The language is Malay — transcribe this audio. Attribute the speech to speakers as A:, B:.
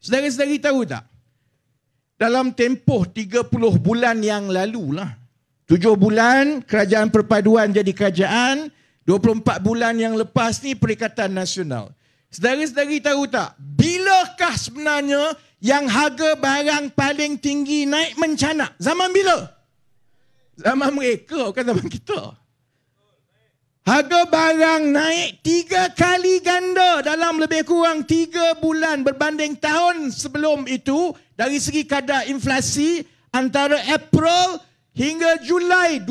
A: Sedari-sedari tahu tak? Dalam tempoh 30 bulan yang lalu lah. 7 bulan kerajaan perpaduan jadi kerajaan. 24 bulan yang lepas ni Perikatan Nasional. Sedari-sedari tahu tak? Bilakah sebenarnya yang harga barang paling tinggi naik mencana? Zaman bila? Zaman mereka bukan zaman kita. Harga barang naik tiga kali dalam lebih kurang 3 bulan berbanding tahun sebelum itu dari segi kadar inflasi antara April hingga Julai